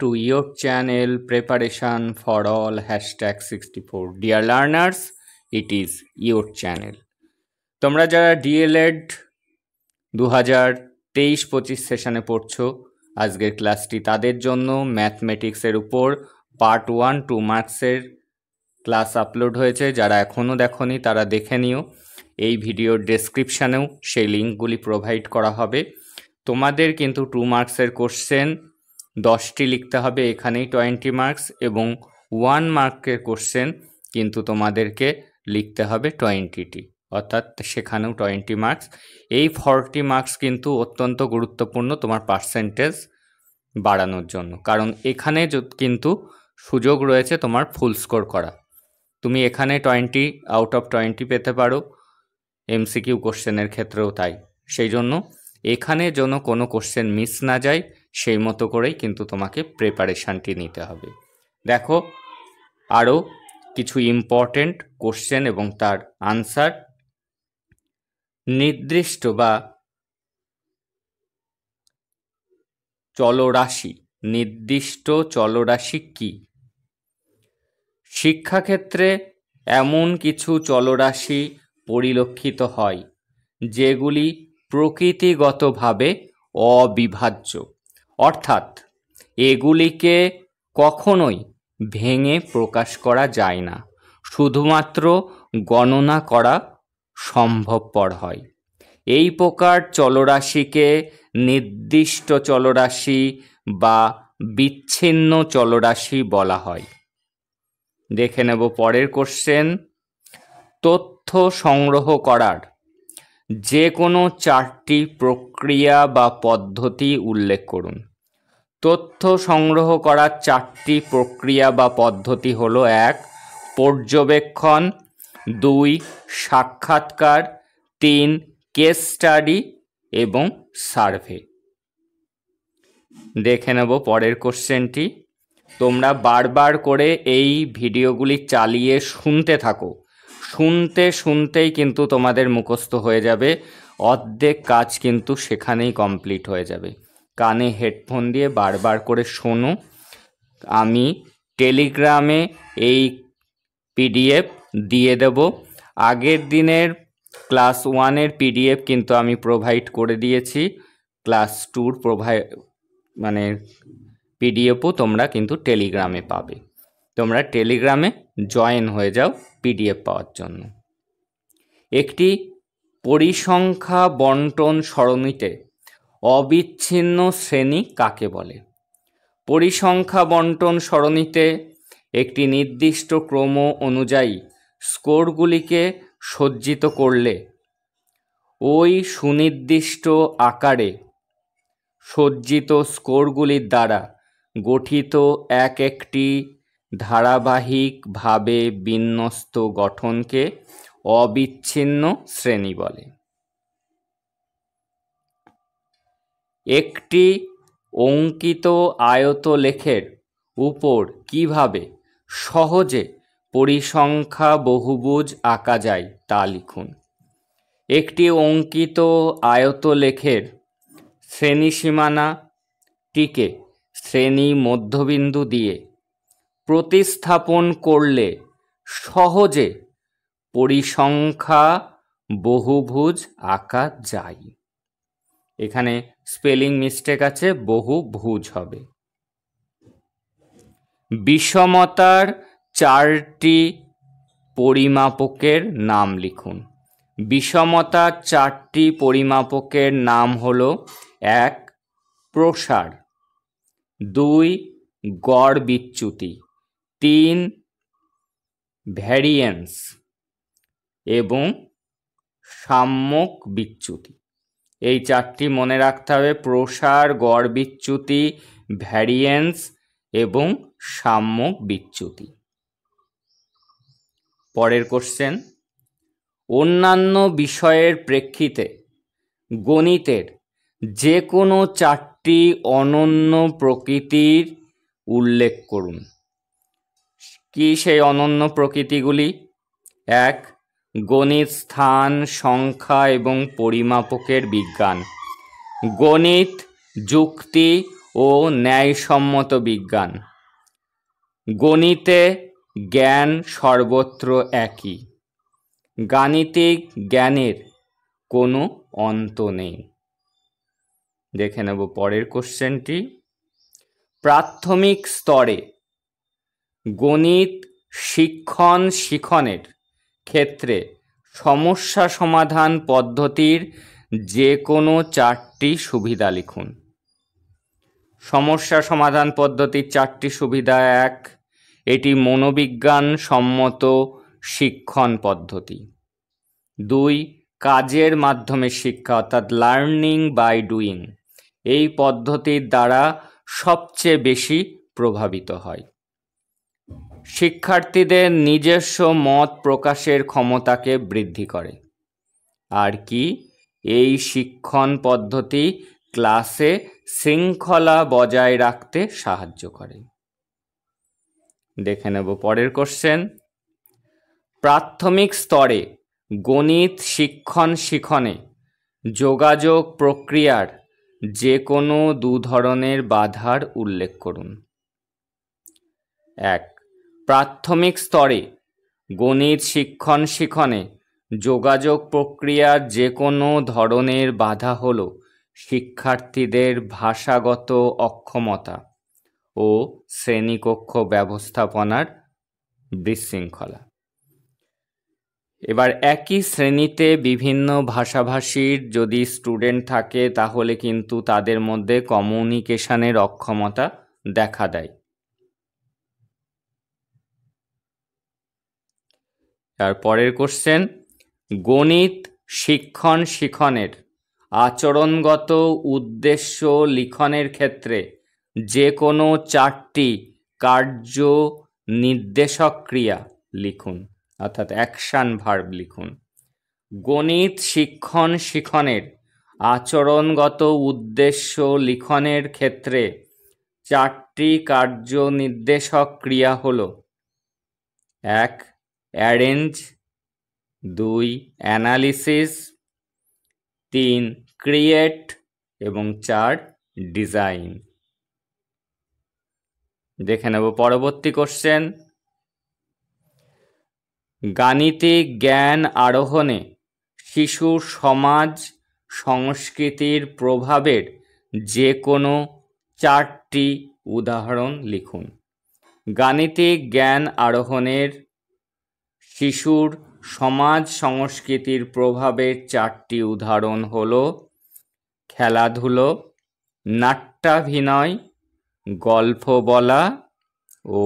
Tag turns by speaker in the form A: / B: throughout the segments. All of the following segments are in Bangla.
A: two your channel preparation for all hashtag sixty four dear learners it is your channel তোমরা যারা ডিএলএড দু হাজার তেইশ পঁচিশ সেশনে পড়ছো আজকের ক্লাসটি তাদের জন্য ম্যাথমেটিক্সের উপর পার্ট ওয়ান টু মার্কসের ক্লাস আপলোড হয়েছে যারা এখনও দেখনি তারা দেখে নিও এই ভিডিওর ডেসক্রিপশানেও সেই লিঙ্কগুলি প্রোভাইড করা হবে তোমাদের কিন্তু টু মার্কসের কোশ্চেন দশটি লিখতে হবে এখানেই টোয়েন্টি মার্কস এবং ওয়ান মার্কের কোশ্চেন কিন্তু তোমাদেরকে লিখতে হবে টোয়েন্টিটি অর্থাৎ সেখানেও টোয়েন্টি মার্কস এই ফর্টি মার্কস কিন্তু অত্যন্ত গুরুত্বপূর্ণ তোমার পার্সেন্টেজ বাড়ানোর জন্য কারণ এখানে কিন্তু সুযোগ রয়েছে তোমার ফুল স্কোর করা তুমি এখানে টোয়েন্টি আউট অফ টোয়েন্টি পেতে পারো এমসিকিউ কোশ্চেনের ক্ষেত্রেও তাই সেই জন্য এখানে যেন কোনো কোশ্চেন মিস না যায় সেই মতো করেই কিন্তু তোমাকে প্রিপারেশানটি নিতে হবে দেখো আরও কিছু ইম্পর্টেন্ট কোশ্চেন এবং তার আনসার নির্দিষ্ট বা চলরাশি নির্দিষ্ট চলরাশি কি শিক্ষাক্ষেত্রে এমন কিছু চলরাশি পরিলক্ষিত হয় যেগুলি প্রকৃতিগতভাবে অবিভাজ্য অর্থাৎ এগুলিকে কখনোই ভেঙে প্রকাশ করা যায় না শুধুমাত্র গণনা করা সম্ভবপর হয় এই প্রকার চলরাশিকে নির্দিষ্ট চলরাশি বা বিচ্ছিন্ন চলরাশি বলা হয় দেখে নেব পরের কোশ্চেন তথ্য সংগ্রহ করার যে কোনো চারটি প্রক্রিয়া বা পদ্ধতি উল্লেখ করুন তথ্য সংগ্রহ করার চারটি প্রক্রিয়া বা পদ্ধতি হল এক পর্যবেক্ষণ দুই সাক্ষাৎকার তিন কেস স্টাডি এবং সার্ভে দেখে নেব পরের কোশ্চেনটি তোমরা বারবার করে এই ভিডিওগুলি চালিয়ে শুনতে থাকো শুনতে শুনতেই কিন্তু তোমাদের মুখস্থ হয়ে যাবে অর্ধেক কাজ কিন্তু সেখানেই কমপ্লিট হয়ে যাবে কানে হেডফোন দিয়ে বারবার করে শোনো আমি টেলিগ্রামে এই পিডিএফ দিয়ে দেব আগের দিনের ক্লাস ওয়ানের পিডিএফ কিন্তু আমি প্রোভাইড করে দিয়েছি ক্লাস টুর প্রোভাই মানে পিডিএফও তোমরা কিন্তু টেলিগ্রামে পাবে তোমরা টেলিগ্রামে জয়েন হয়ে যাও পিডিএফ পাওয়ার জন্য একটি পরিসংখ্যা বন্টন সরণিতে অবিচ্ছিন্ন শ্রেণী কাকে বলে পরিসংখ্যা বন্টন সরণিতে একটি নির্দিষ্ট ক্রম অনুযায়ী স্কোরগুলিকে সজ্জিত করলে ওই সুনির্দিষ্ট আকারে সজ্জিত স্কোরগুলির দ্বারা গঠিত এক একটি ধারাবাহিকভাবে বিন্যস্ত গঠনকে অবিচ্ছিন্ন শ্রেণী বলে একটি অঙ্কিত আয়তলেখের উপর কিভাবে সহজে পরিসংখ্যা বহুভুজ আঁকা যায় তা লিখুন একটি অঙ্কিত আয়তলেখের শ্রেণী সীমানাটিকে শ্রেণী মধ্যবিন্দু দিয়ে প্রতিস্থাপন করলে সহজে পরিসংখ্যা বহুভুজ আঁকা যায় এখানে স্পেলিং মিস্টেক আছে বহুভুজ হবে বিষমতার চারটি পরিমাপকের নাম লিখুন বিষমতা চারটি পরিমাপকের নাম হল এক প্রসার দুই গড় বিচ্যুতি তিন ভ্যারিয়েন্স এবং সাম্যক বিচ্যুতি এই চারটি মনে রাখতে হবে প্রসার গড় বিচ্যুতি ভ্যারিয়েন্স এবং সাম্যক বিচ্যুতি পরের কোশ্চেন অন্যান্য বিষয়ের প্রেক্ষিতে গণিতের যে কোনো চারটি অনন্য প্রকৃতির উল্লেখ করুন কি সেই অনন্য প্রকৃতিগুলি এক গণিত স্থান সংখ্যা এবং পরিমাপকের বিজ্ঞান গণিত যুক্তি ও ন্যায়সম্মত বিজ্ঞান গণিতে জ্ঞান সর্বত্র একই গাণিতিক জ্ঞানের কোনো অন্ত নেই দেখে নেব পরের কোশ্চেনটি প্রাথমিক স্তরে গণিত শিক্ষণ শিখনের ক্ষেত্রে সমস্যা সমাধান পদ্ধতির যে কোনো চারটি সুবিধা লিখুন সমস্যা সমাধান পদ্ধতির চারটি সুবিধা এক এটি মনোবিজ্ঞান সম্মত শিক্ষণ পদ্ধতি দুই কাজের মাধ্যমে শিক্ষা অর্থাৎ লার্নিং বাই ডুইং এই পদ্ধতির দ্বারা সবচেয়ে বেশি প্রভাবিত হয় শিক্ষার্থীদের নিজস্ব মত প্রকাশের ক্ষমতাকে বৃদ্ধি করে আর কি এই শিক্ষণ পদ্ধতি ক্লাসে শৃঙ্খলা বজায় রাখতে সাহায্য করে দেখে নেব পরের কোশ্চেন প্রাথমিক স্তরে গণিত শিক্ষণ শিখনে যোগাযোগ প্রক্রিয়ার যে কোনো দু ধরনের বাধার উল্লেখ করুন এক প্রাথমিক স্তরে গণিত শিক্ষণ শিখনে যোগাযোগ প্রক্রিয়ার যে কোনো ধরনের বাধা হল শিক্ষার্থীদের ভাষাগত অক্ষমতা ও শ্রেণীকক্ষ ব্যবস্থাপনার বিশৃঙ্খলা এবার একই শ্রেণীতে বিভিন্ন ভাষাভাষীর যদি স্টুডেন্ট থাকে তাহলে কিন্তু তাদের মধ্যে কমিউনিকেশনের অক্ষমতা দেখা দেয় তারপরের কোশ্চেন গণিত শিক্ষণ শিখনের আচরণগত উদ্দেশ্য লিখনের ক্ষেত্রে যে কোনো চারটি কার্য নির্দেশক ক্রিয়া লিখুন অর্থাৎ অ্যাকশান ভার্ব লিখুন গণিত শিক্ষণ শিখনের আচরণগত উদ্দেশ্য লিখনের ক্ষেত্রে চারটি কার্য নির্দেশক ক্রিয়া হল এক অ্যারেঞ্জ দুই অ্যানালিসিস তিন ক্রিয়েট এবং চার ডিজাইন দেখে নেব পরবর্তী কোশ্চেন গাণিতিক জ্ঞান আরোহণে শিশু সমাজ সংস্কৃতির প্রভাবের যে কোনো চারটি উদাহরণ লিখুন গাণিতিক জ্ঞান আরোহণের শিশুর সমাজ সংস্কৃতির প্রভাবের চারটি উদাহরণ হল খেলাধুলো নাট্যাভিনয় গল্প বলা ও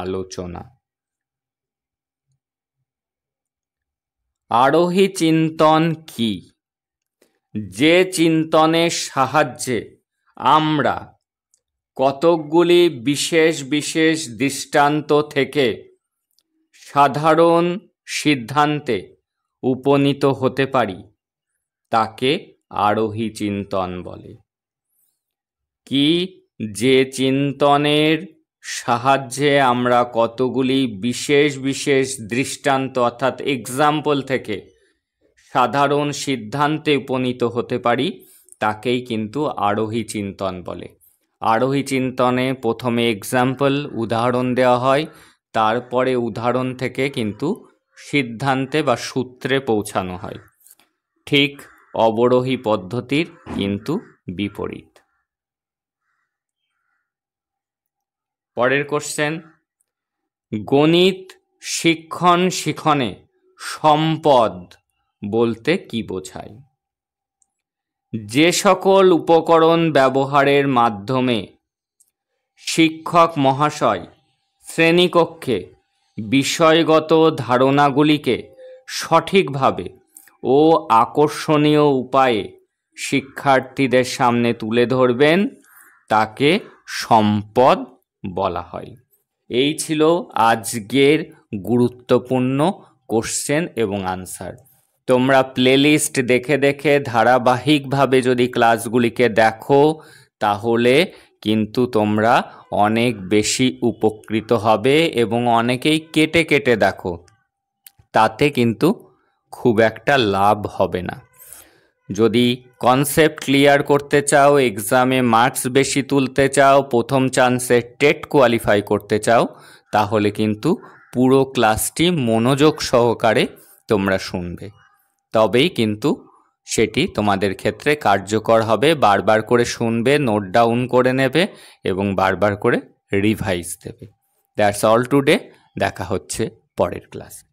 A: আলোচনা আরোহী চিন্তন কি যে চিন্তনের সাহায্যে আমরা কতকগুলি বিশেষ বিশেষ দৃষ্টান্ত থেকে সাধারণ সিদ্ধান্তে উপনীত হতে পারি তাকে আরোহী চিন্তন বলে কি যে চিন্তনের সাহায্যে আমরা কতগুলি বিশেষ বিশেষ দৃষ্টান্ত অর্থাৎ এক্সাম্পল থেকে সাধারণ সিদ্ধান্তে উপনীত হতে পারি তাকেই কিন্তু আরোহী চিন্তন বলে আরোহী চিন্তনে প্রথমে এক্সাম্পল উদাহরণ দেওয়া হয় তারপরে উদাহরণ থেকে কিন্তু সিদ্ধান্তে বা সূত্রে পৌঁছানো হয় ঠিক অবরোহী পদ্ধতির কিন্তু বিপরীত পরের কোশ্চেন গণিত শিক্ষণ শিখনে সম্পদ বলতে কি বোঝায় যে সকল উপকরণ ব্যবহারের মাধ্যমে শিক্ষক মহাশয় শ্রেণীকক্ষে বিষয়গত ধারণাগুলিকে সঠিকভাবে ও আকর্ষণীয় উপায়ে শিক্ষার্থীদের সামনে তুলে ধরবেন তাকে সম্পদ বলা হয় এই ছিল আজকের গুরুত্বপূর্ণ কোশ্চেন এবং আনসার তোমরা প্লেলিস্ট দেখে দেখে ধারাবাহিকভাবে যদি ক্লাসগুলিকে দেখো তাহলে কিন্তু তোমরা অনেক বেশি উপকৃত হবে এবং অনেকেই কেটে কেটে দেখো তাতে কিন্তু খুব একটা লাভ হবে না যদি কনসেপ্ট ক্লিয়ার করতে চাও এক্সামে মার্কস বেশি তুলতে চাও প্রথম চান্সে টেট কোয়ালিফাই করতে চাও তাহলে কিন্তু পুরো ক্লাসটি মনোযোগ সহকারে তোমরা শুনবে তবেই কিন্তু সেটি তোমাদের ক্ষেত্রে কার্যকর হবে বারবার করে শুনবে নোট ডাউন করে নেবে এবং বারবার করে রিভাইজ দেবে দ্যাটস অল টুডে দেখা হচ্ছে পরের ক্লাসে